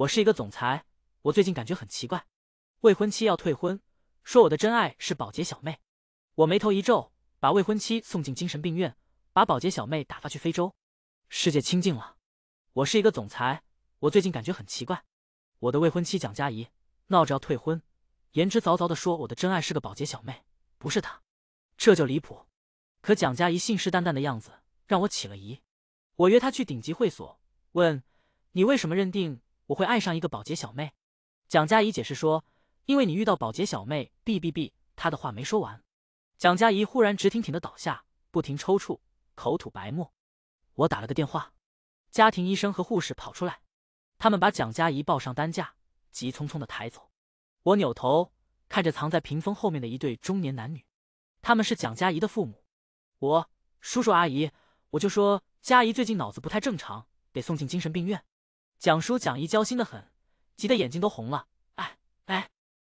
我是一个总裁，我最近感觉很奇怪，未婚妻要退婚，说我的真爱是保洁小妹。我眉头一皱，把未婚妻送进精神病院，把保洁小妹打发去非洲，世界清静了。我是一个总裁，我最近感觉很奇怪，我的未婚妻蒋佳怡闹着要退婚，言之凿凿的说我的真爱是个保洁小妹，不是她，这就离谱。可蒋佳怡信誓旦旦的样子让我起了疑，我约她去顶级会所，问你为什么认定？我会爱上一个保洁小妹，蒋佳怡解释说，因为你遇到保洁小妹。哔哔哔，她的话没说完，蒋佳怡忽然直挺挺的倒下，不停抽搐，口吐白沫。我打了个电话，家庭医生和护士跑出来，他们把蒋佳怡抱上担架，急匆匆的抬走。我扭头看着藏在屏风后面的一对中年男女，他们是蒋佳怡的父母。我叔叔阿姨，我就说佳怡最近脑子不太正常，得送进精神病院。蒋叔、蒋姨交心的很，急得眼睛都红了。哎哎，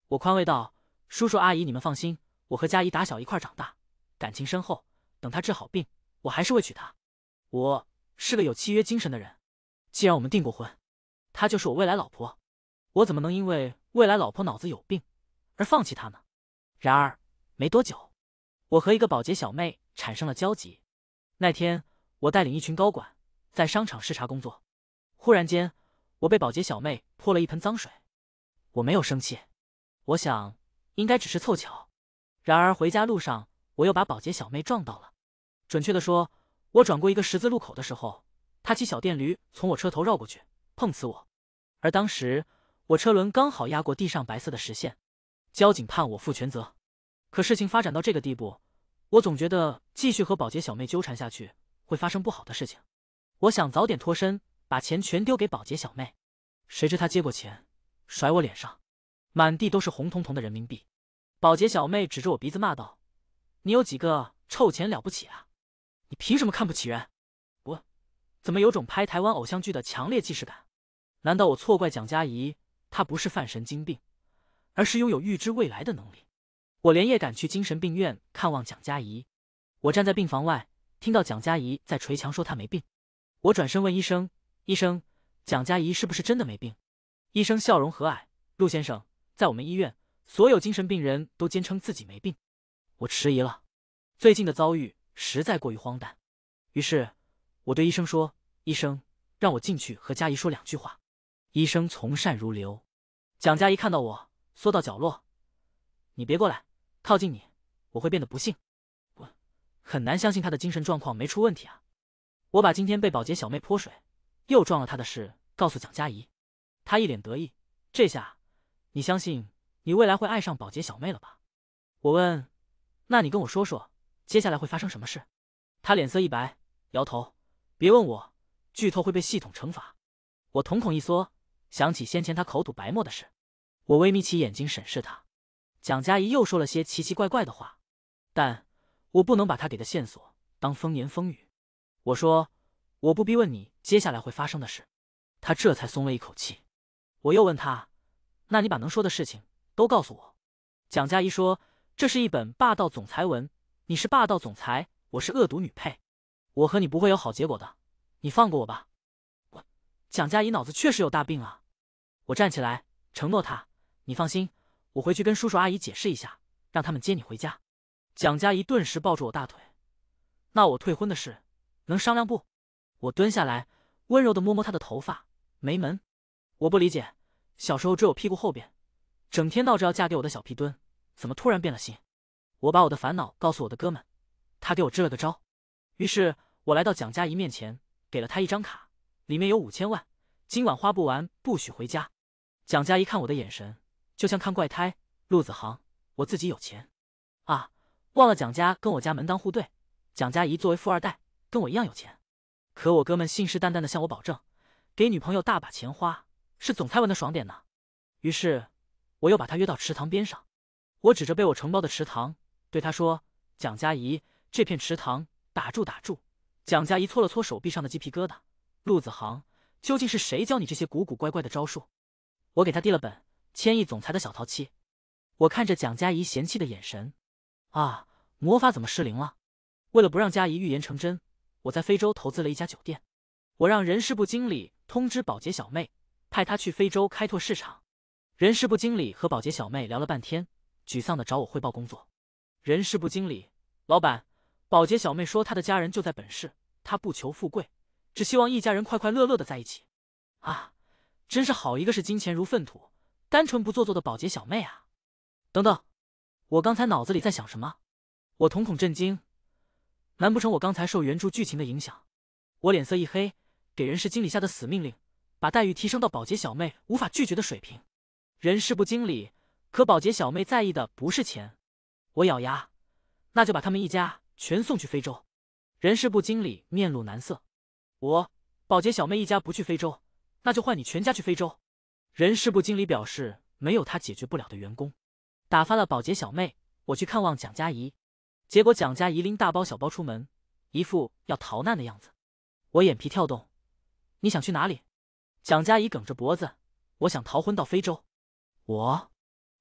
我宽慰道：“叔叔阿姨，你们放心，我和佳怡打小一块长大，感情深厚。等她治好病，我还是会娶她。我是个有契约精神的人，既然我们订过婚，她就是我未来老婆，我怎么能因为未来老婆脑子有病而放弃她呢？”然而没多久，我和一个保洁小妹产生了交集。那天，我带领一群高管在商场视察工作，忽然间。我被保洁小妹泼了一盆脏水，我没有生气，我想应该只是凑巧。然而回家路上，我又把保洁小妹撞到了。准确的说，我转过一个十字路口的时候，她骑小电驴从我车头绕过去，碰瓷我。而当时我车轮刚好压过地上白色的实线，交警判我负全责。可事情发展到这个地步，我总觉得继续和保洁小妹纠缠下去会发生不好的事情，我想早点脱身。把钱全丢给保洁小妹，谁知她接过钱，甩我脸上，满地都是红彤彤的人民币。保洁小妹指着我鼻子骂道：“你有几个臭钱了不起啊？你凭什么看不起人？”我怎么有种拍台湾偶像剧的强烈既视感？难道我错怪蒋佳怡？她不是犯神经病，而是拥有预知未来的能力。我连夜赶去精神病院看望蒋佳怡。我站在病房外，听到蒋佳怡在捶墙说她没病。我转身问医生。医生，蒋佳怡是不是真的没病？医生笑容和蔼。陆先生，在我们医院，所有精神病人都坚称自己没病。我迟疑了，最近的遭遇实在过于荒诞。于是我对医生说：“医生，让我进去和佳怡说两句话。”医生从善如流。蒋佳怡看到我缩到角落，你别过来，靠近你，我会变得不幸。我很难相信她的精神状况没出问题啊！我把今天被保洁小妹泼水。又撞了他的事，告诉蒋佳怡，她一脸得意。这下你相信你未来会爱上保洁小妹了吧？我问。那你跟我说说，接下来会发生什么事？他脸色一白，摇头。别问我，剧透会被系统惩罚。我瞳孔一缩，想起先前他口吐白沫的事，我微眯起眼睛审视他。蒋佳怡又说了些奇奇怪怪的话，但我不能把他给的线索当风言风语。我说，我不逼问你。接下来会发生的事，他这才松了一口气。我又问他：“那你把能说的事情都告诉我。”蒋佳怡说：“这是一本霸道总裁文，你是霸道总裁，我是恶毒女配，我和你不会有好结果的。你放过我吧。”我，蒋佳怡脑子确实有大病啊！我站起来承诺他：“你放心，我回去跟叔叔阿姨解释一下，让他们接你回家。”蒋佳怡顿时抱住我大腿：“那我退婚的事，能商量不？”我蹲下来，温柔地摸摸她的头发。没门！我不理解，小时候追我屁股后边，整天闹着要嫁给我的小皮墩，怎么突然变了心？我把我的烦恼告诉我的哥们，他给我支了个招。于是，我来到蒋佳怡面前，给了她一张卡，里面有五千万。今晚花不完，不许回家。蒋佳怡看我的眼神，就像看怪胎。陆子航，我自己有钱啊！忘了蒋家跟我家门当户对。蒋佳怡作为富二代，跟我一样有钱。可我哥们信誓旦旦的向我保证，给女朋友大把钱花是总裁玩的爽点呢。于是，我又把他约到池塘边上。我指着被我承包的池塘，对他说：“蒋佳怡，这片池塘……打住，打住！”蒋佳怡搓了搓手臂上的鸡皮疙瘩。陆子航，究竟是谁教你这些古古怪怪的招数？我给他递了本《千亿总裁的小淘气》。我看着蒋佳怡嫌弃的眼神，啊，魔法怎么失灵了？为了不让佳怡预言成真。我在非洲投资了一家酒店，我让人事部经理通知保洁小妹，派她去非洲开拓市场。人事部经理和保洁小妹聊了半天，沮丧的找我汇报工作。人事部经理，老板，保洁小妹说她的家人就在本市，她不求富贵，只希望一家人快快乐乐的在一起。啊，真是好一个视金钱如粪土、单纯不做作的保洁小妹啊！等等，我刚才脑子里在想什么？我瞳孔震惊。难不成我刚才受原著剧情的影响？我脸色一黑，给人事经理下的死命令，把待遇提升到保洁小妹无法拒绝的水平。人事部经理，可保洁小妹在意的不是钱。我咬牙，那就把他们一家全送去非洲。人事部经理面露难色，我保洁小妹一家不去非洲，那就换你全家去非洲。人事部经理表示没有他解决不了的员工。打发了保洁小妹，我去看望蒋佳怡。结果，蒋家怡拎大包小包出门，一副要逃难的样子。我眼皮跳动，你想去哪里？蒋家怡梗着脖子，我想逃婚到非洲。我，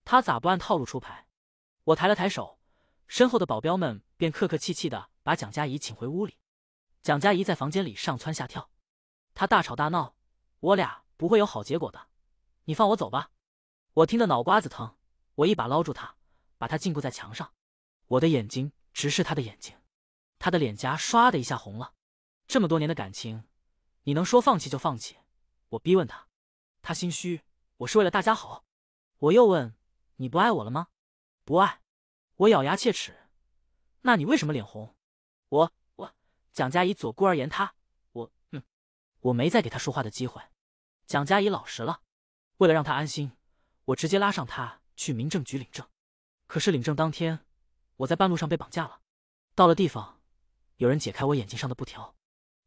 他咋不按套路出牌？我抬了抬手，身后的保镖们便客客气气的把蒋家怡请回屋里。蒋家怡在房间里上蹿下跳，他大吵大闹，我俩不会有好结果的。你放我走吧！我听得脑瓜子疼，我一把捞住他，把他禁锢在墙上。我的眼睛直视他的眼睛，他的脸颊唰的一下红了。这么多年的感情，你能说放弃就放弃？我逼问他，他心虚。我是为了大家好。我又问，你不爱我了吗？不爱。我咬牙切齿。那你为什么脸红？我我，蒋佳怡左顾而言他。我嗯，我没再给他说话的机会。蒋佳怡老实了。为了让他安心，我直接拉上他去民政局领证。可是领证当天。我在半路上被绑架了，到了地方，有人解开我眼睛上的布条，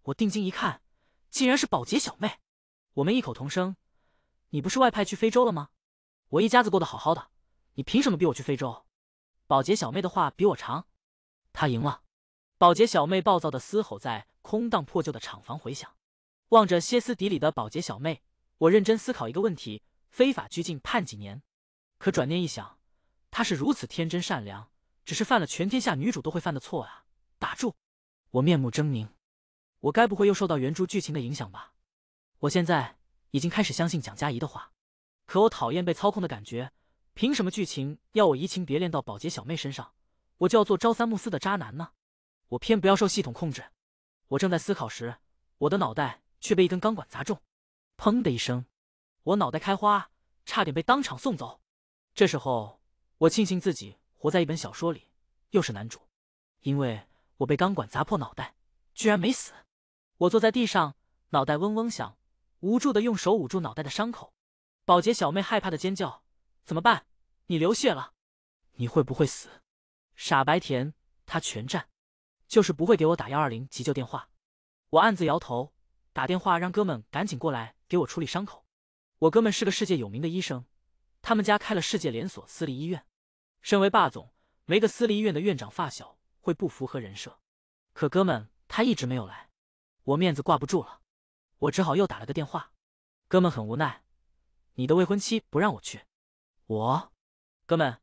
我定睛一看，竟然是保洁小妹。我们异口同声：“你不是外派去非洲了吗？”我一家子过得好好的，你凭什么逼我去非洲？保洁小妹的话比我长，她赢了。保洁小妹暴躁的嘶吼在空荡破旧的厂房回响。望着歇斯底里的保洁小妹，我认真思考一个问题：非法拘禁判几年？可转念一想，她是如此天真善良。只是犯了全天下女主都会犯的错啊！打住！我面目狰狞，我该不会又受到原著剧情的影响吧？我现在已经开始相信蒋佳怡的话，可我讨厌被操控的感觉。凭什么剧情要我移情别恋到保洁小妹身上，我就要做朝三暮四的渣男呢？我偏不要受系统控制。我正在思考时，我的脑袋却被一根钢管砸中，砰的一声，我脑袋开花，差点被当场送走。这时候，我庆幸自己。活在一本小说里，又是男主，因为我被钢管砸破脑袋，居然没死。我坐在地上，脑袋嗡嗡响，无助的用手捂住脑袋的伤口。保洁小妹害怕的尖叫：“怎么办？你流血了，你会不会死？”傻白甜，他全占，就是不会给我打幺二零急救电话。我暗自摇头，打电话让哥们赶紧过来给我处理伤口。我哥们是个世界有名的医生，他们家开了世界连锁私立医院。身为霸总，没个私立医院的院长发小会不符合人设，可哥们他一直没有来，我面子挂不住了，我只好又打了个电话。哥们很无奈，你的未婚妻不让我去。我，哥们，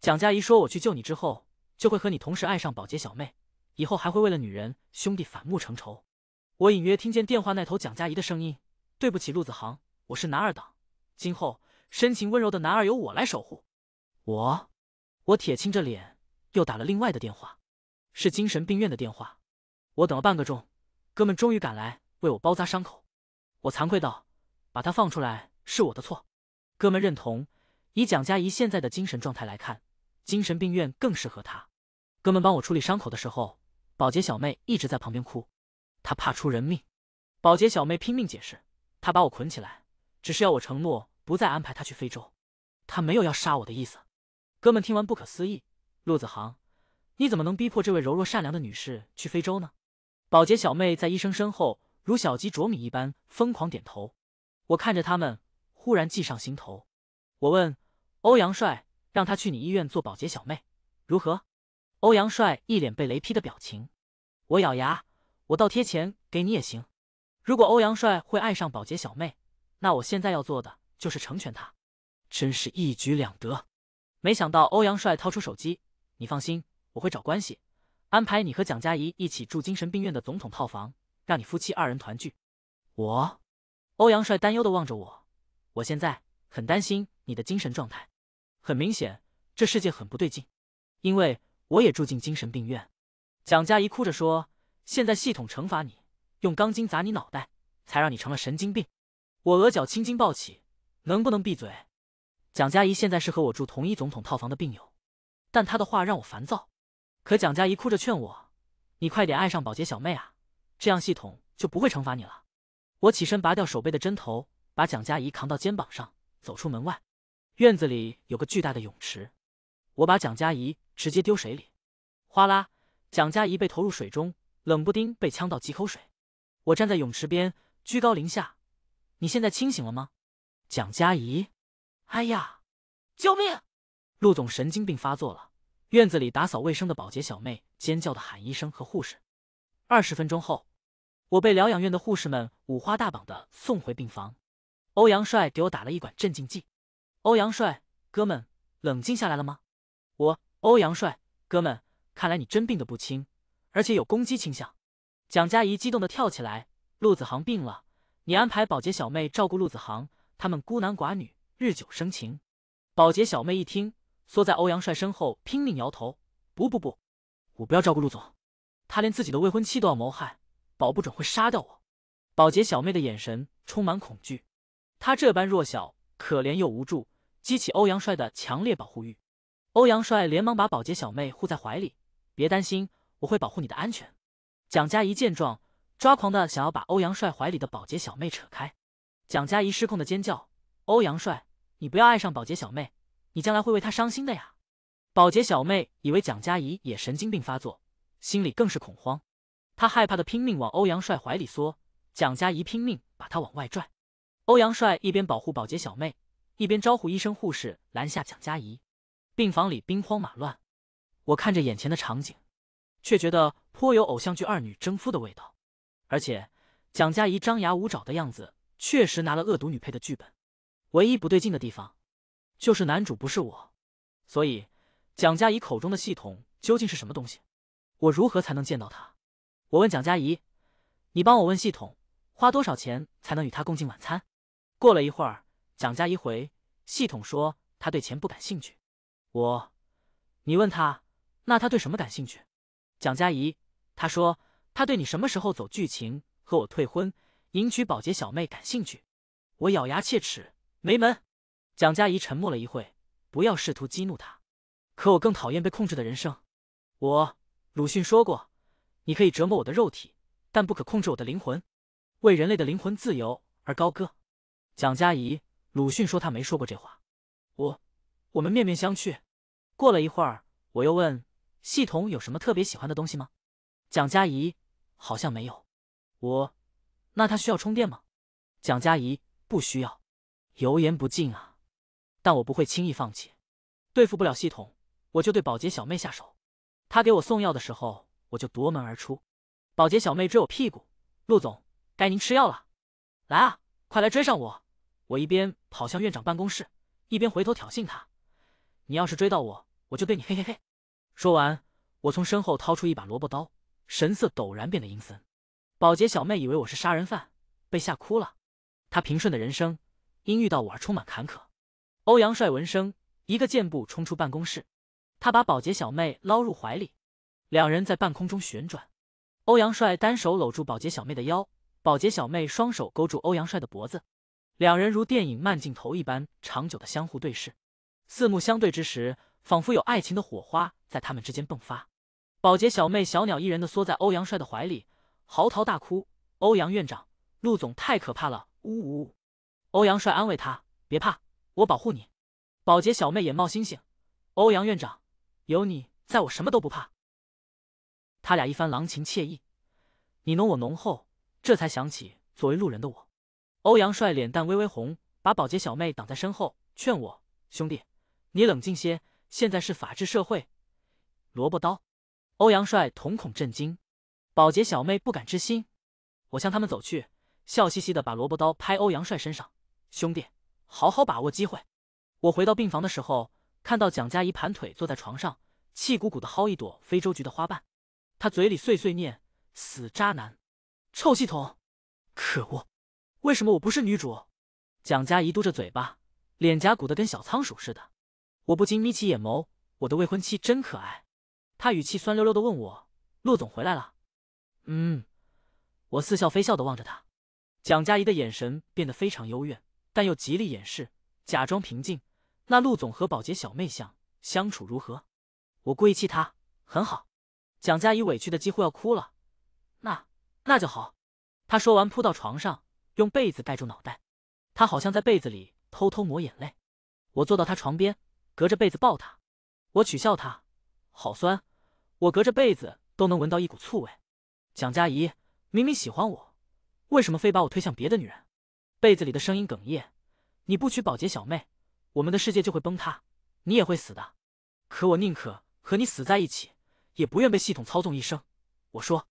蒋佳怡说我去救你之后，就会和你同时爱上保洁小妹，以后还会为了女人兄弟反目成仇。我隐约听见电话那头蒋佳怡的声音：“对不起，陆子航，我是男二党，今后深情温柔的男二由我来守护。”我。我铁青着脸，又打了另外的电话，是精神病院的电话。我等了半个钟，哥们终于赶来为我包扎伤口。我惭愧道：“把他放出来是我的错。”哥们认同。以蒋佳怡现在的精神状态来看，精神病院更适合他。哥们帮我处理伤口的时候，保洁小妹一直在旁边哭，她怕出人命。保洁小妹拼命解释：“她把我捆起来，只是要我承诺不再安排她去非洲。她没有要杀我的意思。”哥们听完不可思议，陆子航，你怎么能逼迫这位柔弱善良的女士去非洲呢？保洁小妹在医生身后如小鸡啄米一般疯狂点头。我看着他们，忽然计上心头。我问欧阳帅：“让她去你医院做保洁小妹，如何？”欧阳帅一脸被雷劈的表情。我咬牙：“我倒贴钱给你也行。”如果欧阳帅会爱上保洁小妹，那我现在要做的就是成全他，真是一举两得。没想到欧阳帅掏出手机，你放心，我会找关系安排你和蒋佳怡一起住精神病院的总统套房，让你夫妻二人团聚。我，欧阳帅担忧的望着我，我现在很担心你的精神状态，很明显这世界很不对劲，因为我也住进精神病院。蒋佳怡哭着说：“现在系统惩罚你，用钢筋砸你脑袋，才让你成了神经病。”我额角青筋暴起，能不能闭嘴？蒋佳怡现在是和我住同一总统套房的病友，但她的话让我烦躁。可蒋佳怡哭着劝我：“你快点爱上保洁小妹啊，这样系统就不会惩罚你了。”我起身拔掉手背的针头，把蒋佳怡扛到肩膀上，走出门外。院子里有个巨大的泳池，我把蒋佳怡直接丢水里，哗啦！蒋佳怡被投入水中，冷不丁被呛到几口水。我站在泳池边，居高临下：“你现在清醒了吗，蒋佳怡？”哎呀！救命！陆总神经病发作了，院子里打扫卫生的保洁小妹尖叫的喊医生和护士。二十分钟后，我被疗养院的护士们五花大绑的送回病房。欧阳帅给我打了一管镇静剂。欧阳帅，哥们，冷静下来了吗？我，欧阳帅，哥们，看来你真病得不轻，而且有攻击倾向。蒋佳怡激动的跳起来，陆子航病了，你安排保洁小妹照顾陆子航，他们孤男寡女。日久生情，保洁小妹一听，缩在欧阳帅身后拼命摇头：“不不不，我不要照顾陆总，他连自己的未婚妻都要谋害，保不准会杀掉我。”保洁小妹的眼神充满恐惧，她这般弱小、可怜又无助，激起欧阳帅的强烈保护欲。欧阳帅连忙把保洁小妹护在怀里：“别担心，我会保护你的安全。”蒋佳怡见状，抓狂的想要把欧阳帅怀里的保洁小妹扯开。蒋佳怡失控的尖叫。欧阳帅，你不要爱上保洁小妹，你将来会为她伤心的呀！保洁小妹以为蒋佳怡也神经病发作，心里更是恐慌，她害怕的拼命往欧阳帅怀里缩，蒋佳怡拼命把她往外拽。欧阳帅一边保护保洁小妹，一边招呼医生护士拦下蒋佳怡。病房里兵荒马乱，我看着眼前的场景，却觉得颇有偶像剧二女争夫的味道，而且蒋佳怡张牙舞爪的样子，确实拿了恶毒女配的剧本。唯一不对劲的地方，就是男主不是我，所以蒋佳怡口中的系统究竟是什么东西？我如何才能见到他？我问蒋佳怡：“你帮我问系统，花多少钱才能与他共进晚餐？”过了一会儿，蒋佳怡回系统说：“他对钱不感兴趣。”我：“你问他，那他对什么感兴趣？”蒋佳怡：“他说，他对你什么时候走剧情和我退婚、迎娶保洁小妹感兴趣。”我咬牙切齿。没门！蒋佳怡沉默了一会，不要试图激怒他。可我更讨厌被控制的人生。我鲁迅说过，你可以折磨我的肉体，但不可控制我的灵魂。为人类的灵魂自由而高歌。蒋佳怡，鲁迅说他没说过这话。我，我们面面相觑。过了一会儿，我又问系统有什么特别喜欢的东西吗？蒋佳怡好像没有。我，那它需要充电吗？蒋佳怡不需要。油盐不进啊！但我不会轻易放弃。对付不了系统，我就对保洁小妹下手。她给我送药的时候，我就夺门而出。保洁小妹追我屁股，陆总，该您吃药了！来啊，快来追上我！我一边跑向院长办公室，一边回头挑衅她：“你要是追到我，我就对你嘿嘿嘿！”说完，我从身后掏出一把萝卜刀，神色陡然变得阴森。保洁小妹以为我是杀人犯，被吓哭了。她平顺的人生。因遇到我而充满坎坷。欧阳帅闻声，一个箭步冲出办公室，他把保洁小妹捞入怀里，两人在半空中旋转。欧阳帅单手搂住保洁小妹的腰，保洁小妹双手勾住欧阳帅的脖子，两人如电影慢镜头一般长久的相互对视。四目相对之时，仿佛有爱情的火花在他们之间迸发。保洁小妹小鸟依人的缩在欧阳帅的怀里，嚎啕大哭：“欧阳院长，陆总太可怕了，呜呜。”呜！”欧阳帅安慰他：“别怕，我保护你。”保洁小妹眼冒星星：“欧阳院长，有你在我什么都不怕。”他俩一番郎情妾意，你侬我侬后，这才想起作为路人的我。欧阳帅脸蛋微微红，把保洁小妹挡在身后，劝我：“兄弟，你冷静些，现在是法治社会，萝卜刀。”欧阳帅瞳孔震惊，保洁小妹不敢置信。我向他们走去，笑嘻嘻的把萝卜刀拍欧阳帅身上。兄弟，好好把握机会。我回到病房的时候，看到蒋佳怡盘腿坐在床上，气鼓鼓的薅一朵非洲菊的花瓣。她嘴里碎碎念：“死渣男，臭系统，可恶，为什么我不是女主？”蒋佳怡嘟着嘴巴，脸颊鼓得跟小仓鼠似的。我不禁眯起眼眸，我的未婚妻真可爱。她语气酸溜溜的问我：“陆总回来了？”嗯，我似笑非笑的望着她。蒋佳怡的眼神变得非常幽怨。但又极力掩饰，假装平静。那陆总和保洁小妹相相处如何？我故意气他，很好。蒋佳怡委屈的几乎要哭了。那那就好。她说完，扑到床上，用被子盖住脑袋。她好像在被子里偷偷抹眼泪。我坐到她床边，隔着被子抱她。我取笑她，好酸。我隔着被子都能闻到一股醋味。蒋佳怡明明喜欢我，为什么非把我推向别的女人？被子里的声音哽咽，你不娶保洁小妹，我们的世界就会崩塌，你也会死的。可我宁可和你死在一起，也不愿被系统操纵一生。我说，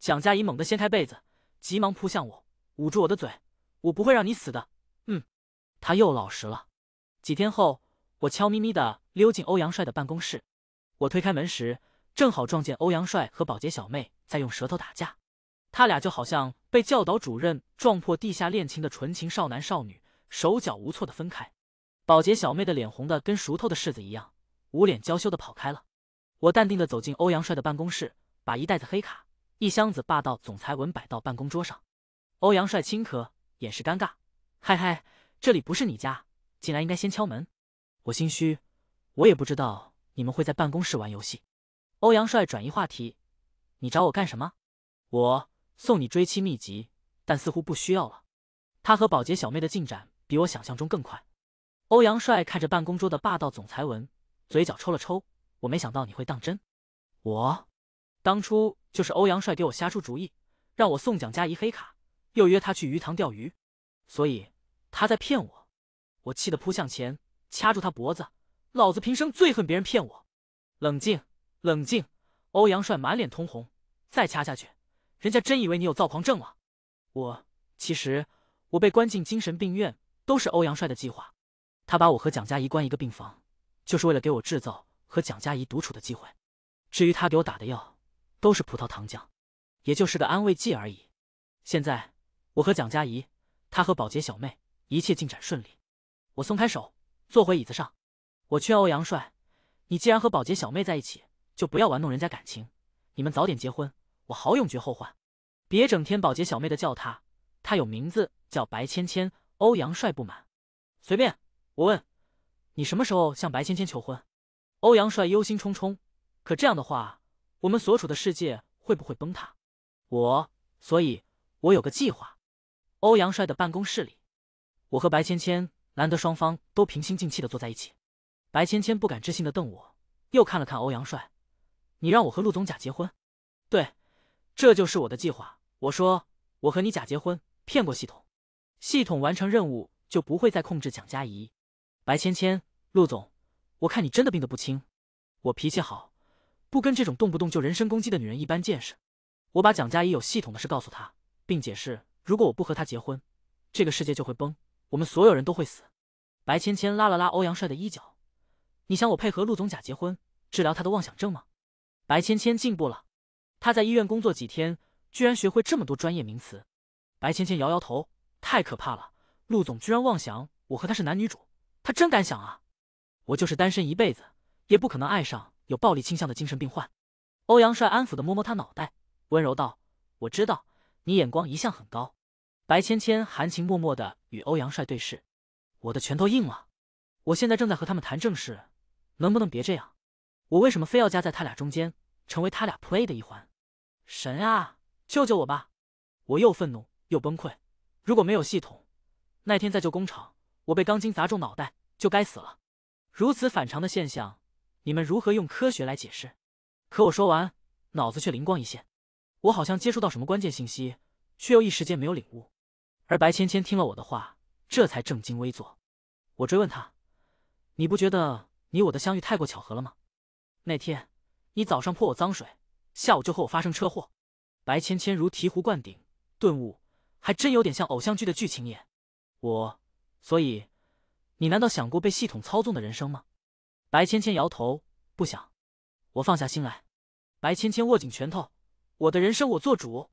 蒋佳怡猛地掀开被子，急忙扑向我，捂住我的嘴。我不会让你死的。嗯，他又老实了。几天后，我悄咪咪的溜进欧阳帅的办公室。我推开门时，正好撞见欧阳帅和保洁小妹在用舌头打架，他俩就好像。被教导主任撞破地下恋情的纯情少男少女，手脚无措的分开，保洁小妹的脸红的跟熟透的柿子一样，捂脸娇羞的跑开了。我淡定的走进欧阳帅的办公室，把一袋子黑卡、一箱子霸道总裁文摆到办公桌上。欧阳帅轻咳，掩饰尴尬，嗨嗨，这里不是你家，进来应该先敲门。我心虚，我也不知道你们会在办公室玩游戏。欧阳帅转移话题，你找我干什么？我。送你追妻秘籍，但似乎不需要了。他和保洁小妹的进展比我想象中更快。欧阳帅看着办公桌的霸道总裁文，嘴角抽了抽。我没想到你会当真。我，当初就是欧阳帅给我瞎出主意，让我送蒋佳怡黑卡，又约她去鱼塘钓鱼，所以他在骗我。我气得扑向前，掐住他脖子。老子平生最恨别人骗我。冷静，冷静。欧阳帅满脸通红，再掐下去。人家真以为你有躁狂症了。我其实我被关进精神病院都是欧阳帅的计划，他把我和蒋佳怡关一个病房，就是为了给我制造和蒋佳怡独处的机会。至于他给我打的药，都是葡萄糖浆，也就是个安慰剂而已。现在我和蒋佳怡，他和保洁小妹，一切进展顺利。我松开手，坐回椅子上。我劝欧阳帅，你既然和保洁小妹在一起，就不要玩弄人家感情，你们早点结婚。好，永绝后患。别整天保洁小妹的叫她，她有名字，叫白芊芊。欧阳帅不满，随便。我问你什么时候向白芊芊求婚？欧阳帅忧心忡忡。可这样的话，我们所处的世界会不会崩塌？我，所以，我有个计划。欧阳帅的办公室里，我和白芊芊难得双方都平心静气的坐在一起。白芊芊不敢置信的瞪我，又看了看欧阳帅。你让我和陆总假结婚？对。这就是我的计划。我说，我和你假结婚，骗过系统，系统完成任务就不会再控制蒋佳怡。白芊芊，陆总，我看你真的病得不轻。我脾气好，不跟这种动不动就人身攻击的女人一般见识。我把蒋佳怡有系统的事告诉她，并解释，如果我不和她结婚，这个世界就会崩，我们所有人都会死。白芊芊拉了拉欧阳帅的衣角，你想我配合陆总假结婚，治疗他的妄想症吗？白芊芊进步了。他在医院工作几天，居然学会这么多专业名词。白芊芊摇摇头，太可怕了！陆总居然妄想我和他是男女主，他真敢想啊！我就是单身一辈子，也不可能爱上有暴力倾向的精神病患。欧阳帅安抚的摸摸他脑袋，温柔道：“我知道你眼光一向很高。”白芊芊含情脉脉的与欧阳帅对视。我的拳头硬了，我现在正在和他们谈正事，能不能别这样？我为什么非要夹在他俩中间，成为他俩 play 的一环？神啊，救救我吧！我又愤怒又崩溃。如果没有系统，那天在旧工厂，我被钢筋砸中脑袋，就该死了。如此反常的现象，你们如何用科学来解释？可我说完，脑子却灵光一现，我好像接触到什么关键信息，却又一时间没有领悟。而白芊芊听了我的话，这才正襟危坐。我追问她：“你不觉得你我的相遇太过巧合了吗？那天，你早上泼我脏水。”下午就和我发生车祸，白芊芊如醍醐灌顶，顿悟，还真有点像偶像剧的剧情演。我，所以，你难道想过被系统操纵的人生吗？白芊芊摇头，不想。我放下心来。白芊芊握紧拳头，我的人生我做主，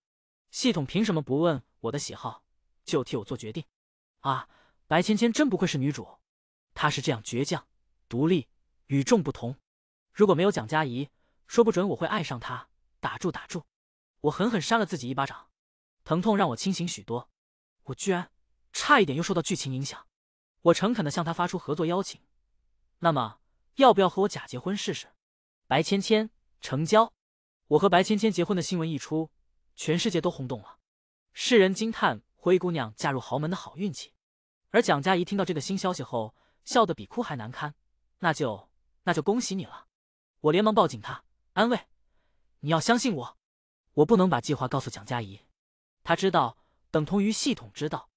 系统凭什么不问我的喜好就替我做决定？啊，白芊芊真不愧是女主，她是这样倔强、独立、与众不同。如果没有蒋佳怡。说不准我会爱上他。打住打住！我狠狠扇了自己一巴掌，疼痛让我清醒许多。我居然差一点又受到剧情影响。我诚恳的向他发出合作邀请。那么，要不要和我假结婚试试？白芊芊，成交！我和白芊芊结婚的新闻一出，全世界都轰动了，世人惊叹灰姑娘嫁入豪门的好运气。而蒋佳怡听到这个新消息后，笑得比哭还难堪。那就那就恭喜你了！我连忙抱紧她。安慰，你要相信我，我不能把计划告诉蒋佳怡，他知道等同于系统知道，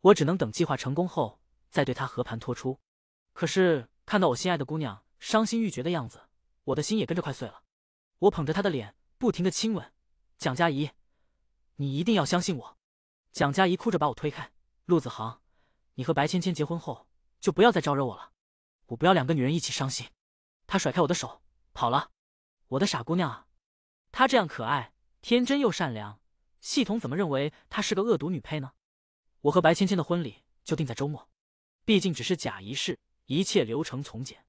我只能等计划成功后再对她和盘托出。可是看到我心爱的姑娘伤心欲绝的样子，我的心也跟着快碎了。我捧着她的脸，不停的亲吻。蒋佳怡，你一定要相信我。蒋佳怡哭着把我推开。陆子航，你和白芊芊结婚后就不要再招惹我了，我不要两个女人一起伤心。她甩开我的手，跑了。我的傻姑娘啊，她这样可爱、天真又善良，系统怎么认为她是个恶毒女配呢？我和白芊芊的婚礼就定在周末，毕竟只是假仪式，一切流程从简。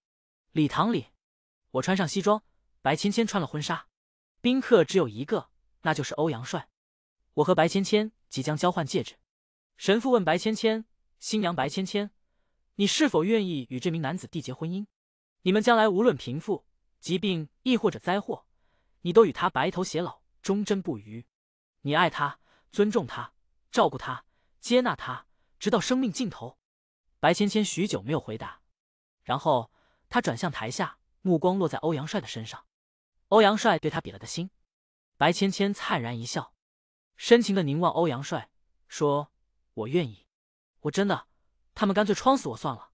礼堂里，我穿上西装，白芊芊穿了婚纱，宾客只有一个，那就是欧阳帅。我和白芊芊即将交换戒指。神父问白芊芊：“新娘白芊芊，你是否愿意与这名男子缔结婚姻？你们将来无论贫富。”疾病亦或者灾祸，你都与他白头偕老，忠贞不渝。你爱他，尊重他，照顾他，接纳他，直到生命尽头。白芊芊许久没有回答，然后他转向台下，目光落在欧阳帅的身上。欧阳帅对他比了个心，白芊芊灿然一笑，深情的凝望欧阳帅，说：“我愿意，我真的。”他们干脆诓死我算了。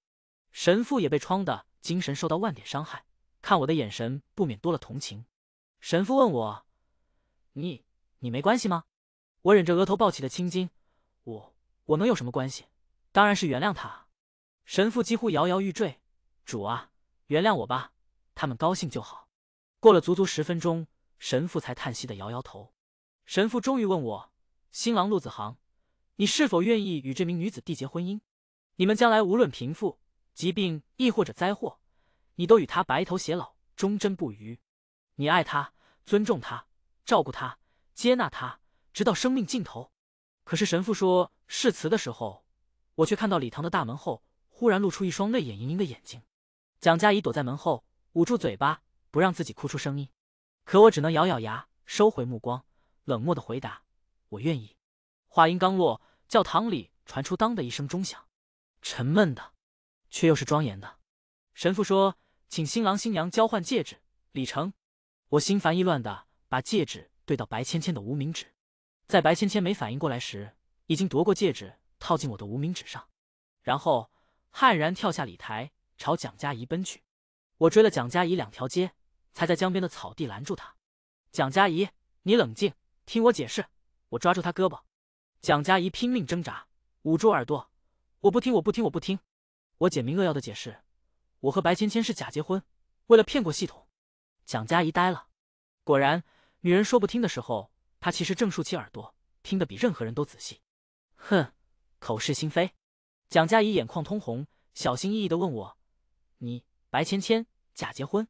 神父也被诓的精神受到万点伤害。看我的眼神不免多了同情。神父问我：“你你没关系吗？”我忍着额头抱起的青筋：“我我能有什么关系？当然是原谅他。”神父几乎摇摇欲坠：“主啊，原谅我吧！他们高兴就好。”过了足足十分钟，神父才叹息的摇摇头。神父终于问我：“新郎陆子航，你是否愿意与这名女子缔结婚姻？你们将来无论贫富、疾病，亦或者灾祸？”你都与他白头偕老，忠贞不渝。你爱他，尊重他，照顾他，接纳他，直到生命尽头。可是神父说誓词的时候，我却看到礼堂的大门后忽然露出一双泪眼盈盈的眼睛。蒋佳怡躲在门后，捂住嘴巴，不让自己哭出声音。可我只能咬咬牙，收回目光，冷漠的回答：“我愿意。”话音刚落，教堂里传出当的一声钟响，沉闷的，却又是庄严的。神父说。请新郎新娘交换戒指。李成，我心烦意乱的把戒指对到白芊芊的无名指，在白芊芊没反应过来时，已经夺过戒指套进我的无名指上，然后悍然跳下礼台，朝蒋佳怡奔去。我追了蒋佳怡两条街，才在江边的草地拦住她。蒋佳怡，你冷静，听我解释。我抓住她胳膊，蒋佳怡拼命挣扎，捂住耳朵。我不听，我不听，我不听。我简明扼要的解释。我和白芊芊是假结婚，为了骗过系统。蒋佳怡呆了，果然，女人说不听的时候，她其实正竖起耳朵，听得比任何人都仔细。哼，口是心非。蒋佳怡眼眶通红，小心翼翼的问我：“你白芊芊假结婚？”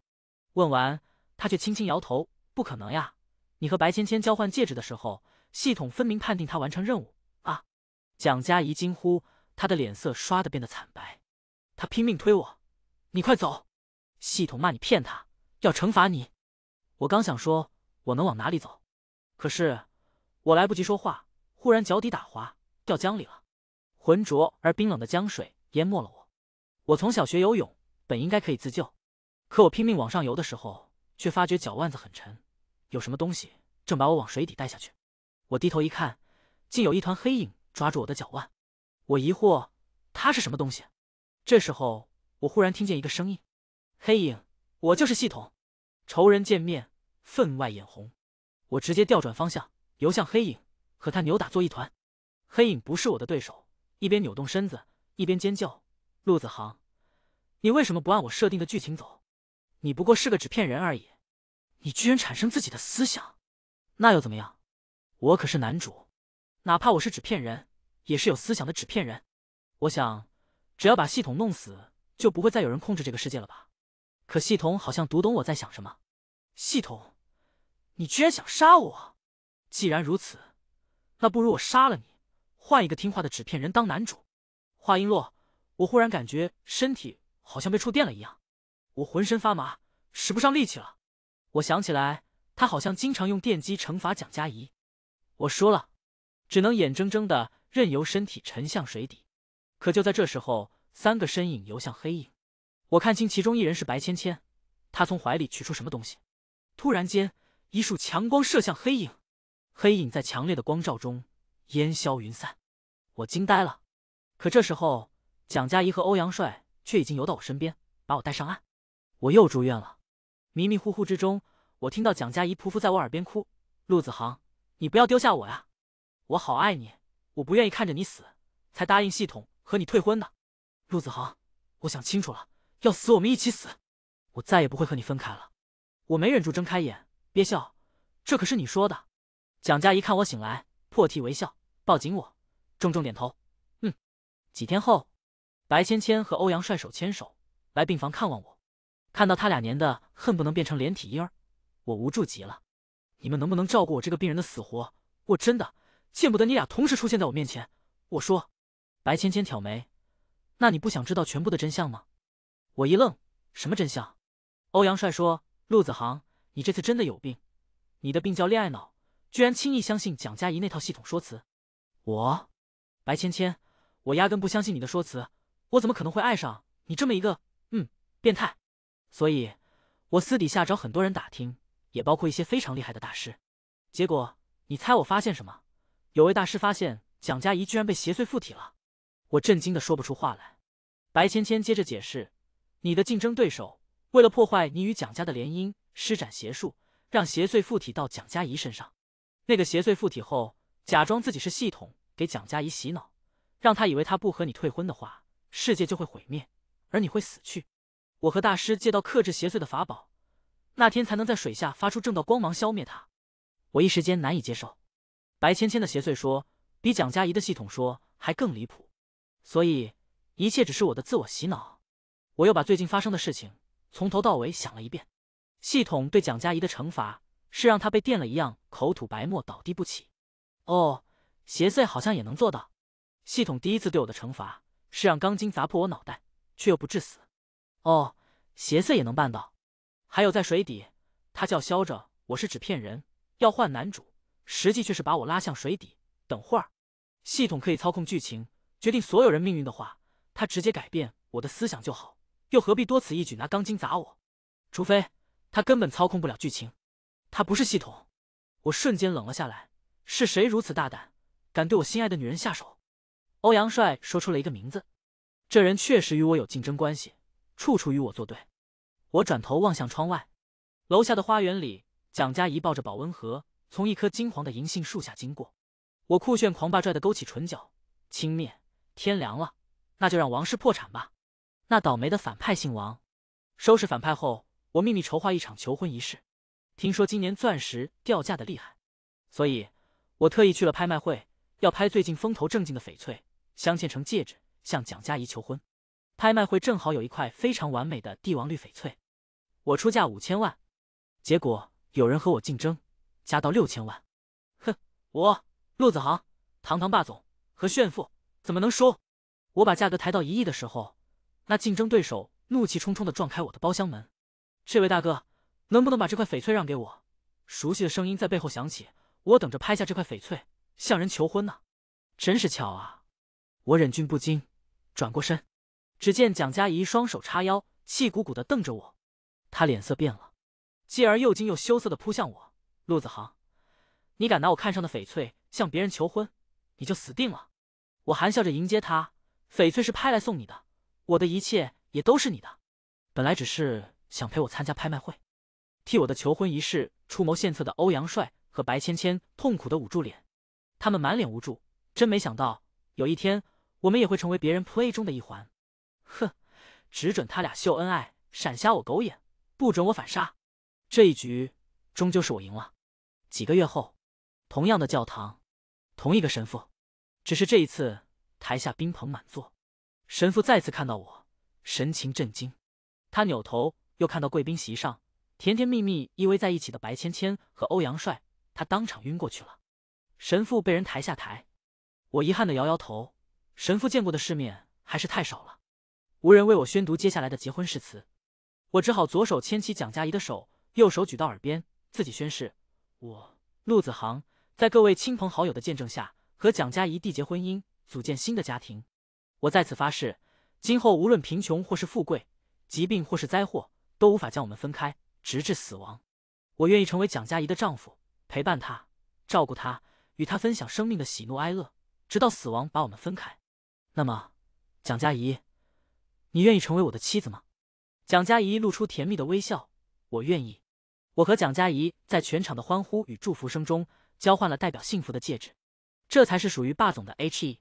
问完，她却轻轻摇头：“不可能呀，你和白芊芊交换戒指的时候，系统分明判定他完成任务啊！”蒋佳怡惊呼，她的脸色唰的变得惨白，她拼命推我。你快走！系统骂你骗他，要惩罚你。我刚想说，我能往哪里走？可是我来不及说话，忽然脚底打滑，掉江里了。浑浊而冰冷的江水淹没了我。我从小学游泳，本应该可以自救，可我拼命往上游的时候，却发觉脚腕子很沉，有什么东西正把我往水底带下去。我低头一看，竟有一团黑影抓住我的脚腕。我疑惑，它是什么东西？这时候。我忽然听见一个声音：“黑影，我就是系统。”仇人见面，分外眼红。我直接调转方向，游向黑影，和他扭打作一团。黑影不是我的对手，一边扭动身子，一边尖叫：“陆子航，你为什么不按我设定的剧情走？你不过是个纸片人而已。你居然产生自己的思想，那又怎么样？我可是男主，哪怕我是纸片人，也是有思想的纸片人。我想，只要把系统弄死。”就不会再有人控制这个世界了吧？可系统好像读懂我在想什么。系统，你居然想杀我！既然如此，那不如我杀了你，换一个听话的纸片人当男主。话音落，我忽然感觉身体好像被触电了一样，我浑身发麻，使不上力气了。我想起来，他好像经常用电击惩罚蒋佳怡。我说了，只能眼睁睁的任由身体沉向水底。可就在这时候。三个身影游向黑影，我看清其中一人是白芊芊，她从怀里取出什么东西，突然间一束强光射向黑影，黑影在强烈的光照中烟消云散，我惊呆了。可这时候，蒋佳怡和欧阳帅却已经游到我身边，把我带上岸。我又住院了，迷迷糊糊之中，我听到蒋佳怡匍匐在我耳边哭：“陆子航，你不要丢下我呀，我好爱你，我不愿意看着你死，才答应系统和你退婚的。”陆子航，我想清楚了，要死我们一起死，我再也不会和你分开了。我没忍住睁开眼，憋笑，这可是你说的。蒋佳一看我醒来，破涕为笑，抱紧我，重重点头，嗯。几天后，白芊芊和欧阳帅手牵手来病房看望我，看到他俩粘的恨不能变成连体婴儿，我无助极了。你们能不能照顾我这个病人的死活？我真的见不得你俩同时出现在我面前。我说，白芊芊挑眉。那你不想知道全部的真相吗？我一愣，什么真相？欧阳帅说，陆子航，你这次真的有病，你的病叫恋爱脑，居然轻易相信蒋佳怡那套系统说辞。我，白芊芊，我压根不相信你的说辞，我怎么可能会爱上你这么一个嗯变态？所以，我私底下找很多人打听，也包括一些非常厉害的大师。结果，你猜我发现什么？有位大师发现蒋佳怡居然被邪祟附体了。我震惊的说不出话来，白芊芊接着解释，你的竞争对手为了破坏你与蒋家的联姻，施展邪术，让邪祟附体到蒋佳怡身上。那个邪祟附体后，假装自己是系统，给蒋佳怡洗脑，让他以为他不和你退婚的话，世界就会毁灭，而你会死去。我和大师借到克制邪祟的法宝，那天才能在水下发出正道光芒消灭他。我一时间难以接受，白芊芊的邪祟说，比蒋佳怡的系统说还更离谱。所以，一切只是我的自我洗脑。我又把最近发生的事情从头到尾想了一遍。系统对蒋佳怡的惩罚是让她被电了一样，口吐白沫，倒地不起。哦，邪祟好像也能做到。系统第一次对我的惩罚是让钢筋砸破我脑袋，却又不致死。哦，邪祟也能办到。还有在水底，他叫嚣着我是纸片人，要换男主，实际却是把我拉向水底。等会儿，系统可以操控剧情。决定所有人命运的话，他直接改变我的思想就好，又何必多此一举拿钢筋砸我？除非他根本操控不了剧情，他不是系统。我瞬间冷了下来。是谁如此大胆，敢对我心爱的女人下手？欧阳帅说出了一个名字。这人确实与我有竞争关系，处处与我作对。我转头望向窗外，楼下的花园里，蒋佳怡抱着保温盒从一棵金黄的银杏树下经过。我酷炫狂霸拽的勾起唇角，轻蔑。天凉了，那就让王氏破产吧。那倒霉的反派姓王，收拾反派后，我秘密筹划一场求婚仪式。听说今年钻石掉价的厉害，所以我特意去了拍卖会，要拍最近风头正劲的翡翠，镶嵌成戒指向蒋佳怡求婚。拍卖会正好有一块非常完美的帝王绿翡翠，我出价五千万，结果有人和我竞争，加到六千万。哼，我陆子航，堂堂霸总和炫富。怎么能说？我把价格抬到一亿的时候，那竞争对手怒气冲冲的撞开我的包厢门。这位大哥，能不能把这块翡翠让给我？熟悉的声音在背后响起。我等着拍下这块翡翠，向人求婚呢。真是巧啊！我忍俊不禁，转过身，只见蒋佳怡双手叉腰，气鼓鼓的瞪着我。她脸色变了，继而又惊又羞涩的扑向我。陆子航，你敢拿我看上的翡翠向别人求婚，你就死定了！我含笑着迎接他，翡翠是拍来送你的，我的一切也都是你的。本来只是想陪我参加拍卖会，替我的求婚仪式出谋献策的欧阳帅和白芊芊痛苦的捂住脸，他们满脸无助，真没想到有一天我们也会成为别人 play 中的一环。哼，只准他俩秀恩爱，闪瞎我狗眼，不准我反杀。这一局终究是我赢了。几个月后，同样的教堂，同一个神父。只是这一次，台下宾朋满座，神父再次看到我，神情震惊。他扭头又看到贵宾席上甜甜蜜蜜依偎在一起的白芊芊和欧阳帅，他当场晕过去了。神父被人抬下台，我遗憾的摇摇头，神父见过的世面还是太少了。无人为我宣读接下来的结婚誓词，我只好左手牵起蒋佳怡的手，右手举到耳边，自己宣誓：我陆子航，在各位亲朋好友的见证下。和蒋佳怡缔结婚姻，组建新的家庭。我在此发誓，今后无论贫穷或是富贵，疾病或是灾祸，都无法将我们分开，直至死亡。我愿意成为蒋佳怡的丈夫，陪伴她，照顾她，与她分享生命的喜怒哀乐，直到死亡把我们分开。那么，蒋佳怡，你愿意成为我的妻子吗？蒋佳怡露出甜蜜的微笑，我愿意。我和蒋佳怡在全场的欢呼与祝福声中，交换了代表幸福的戒指。这才是属于霸总的 HE。